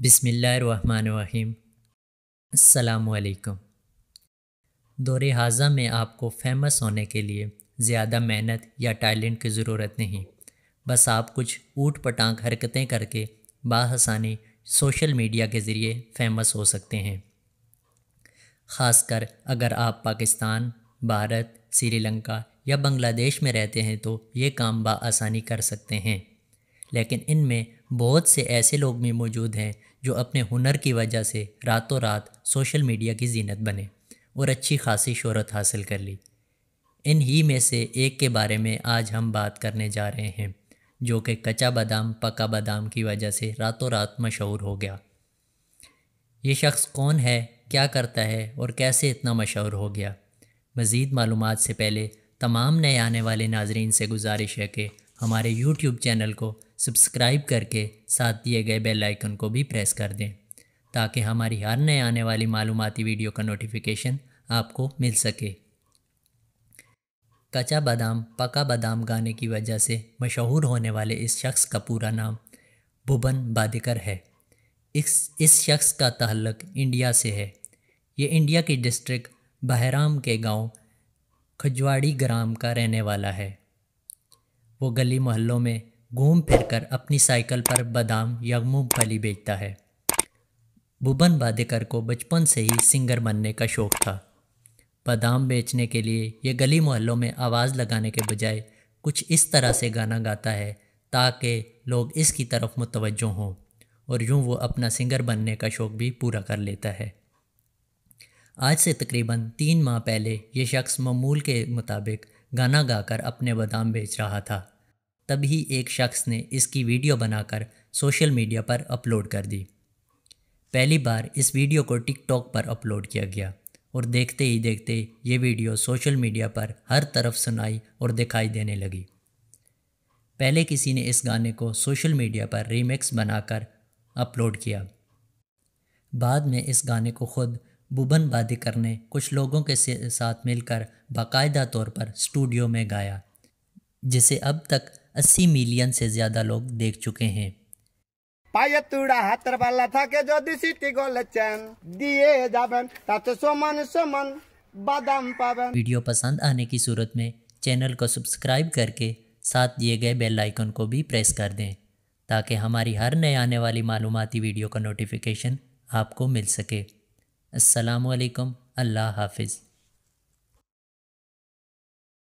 बसमिल्लाकुम दौरे हाजा में आपको फेमस होने के लिए ज़्यादा मेहनत या टैलेंट की ज़रूरत नहीं बस आप कुछ ऊट पटांग हरकतें करके बासानी सोशल मीडिया के ज़रिए फेमस हो सकते हैं ख़ासकर अगर आप पाकिस्तान भारत श्रीलंका या बांग्लादेश में रहते हैं तो ये काम आसानी कर सकते हैं लेकिन इनमें बहुत से ऐसे लोग भी मौजूद हैं जो अपने हुनर की वजह से रातों रात सोशल मीडिया की जीनत बने और अच्छी खासी शहरत हासिल कर ली इन ही में से एक के बारे में आज हम बात करने जा रहे हैं जो कि कच्चा बादाम पका बादाम की वजह से रातों रात मशहूर हो गया ये शख्स कौन है क्या करता है और कैसे इतना मशहूर हो गया मज़ीद मालूम से पहले तमाम नए आने वाले नाजरीन से गुजारिश है कि हमारे यूट्यूब चैनल को सब्सक्राइब करके साथ दिए गए बेल आइकन को भी प्रेस कर दें ताकि हमारी हर नए आने वाली मालूमती वीडियो का नोटिफिकेशन आपको मिल सके कच्चा बादाम पका बादाम गाने की वजह से मशहूर होने वाले इस शख्स का पूरा नाम भुबन बादिकर है इस इस शख्स का तहलक इंडिया से है ये इंडिया की डिस्ट्रिक्ट बहराम के गांव खजवाड़ी ग्राम का रहने वाला है वो गली मोहल्लों में घूम फिर कर अपनी साइकिल पर बादाम या मूँगफली बेचता है भुबन बादेकर को बचपन से ही सिंगर बनने का शौक़ था बादाम बेचने के लिए ये गली मोहल्लों में आवाज़ लगाने के बजाय कुछ इस तरह से गाना गाता है ताकि लोग इसकी तरफ मुतवजो हों और यूँ वो अपना सिंगर बनने का शौक़ भी पूरा कर लेता है आज से तकरीबन तीन माह पहले ये शख्स ममूल के मुताबिक गाना गाकर अपने बादाम बेच रहा था तभी एक शख्स ने इसकी वीडियो बनाकर सोशल मीडिया पर अपलोड कर दी पहली बार इस वीडियो को टिकटॉक पर अपलोड किया गया और देखते ही देखते ये वीडियो सोशल मीडिया पर हर तरफ सुनाई और दिखाई देने लगी पहले किसी ने इस गाने को सोशल मीडिया पर रीमिक्स बनाकर अपलोड किया बाद में इस गाने को खुद बुबन बादिकर ने कुछ लोगों के साथ मिलकर बाकायदा तौर पर स्टूडियो में गाया जिसे अब तक 80 मिलियन से ज़्यादा लोग देख चुके हैं পায়ে হাতের পাল্লা থাকে যদি সিটি গোলে দিয়ে যাবেন তাতে সমান সমান बादाम पावन वीडियो पसंद आने की सूरत में चैनल को सब्सक्राइब करके साथ दिए गए बेल आइकन को भी प्रेस कर दें ताकि हमारी हर नए आने वाली मालूमती वीडियो का नोटिफिकेशन आपको मिल सके असलकम अल्लाह हाफिज़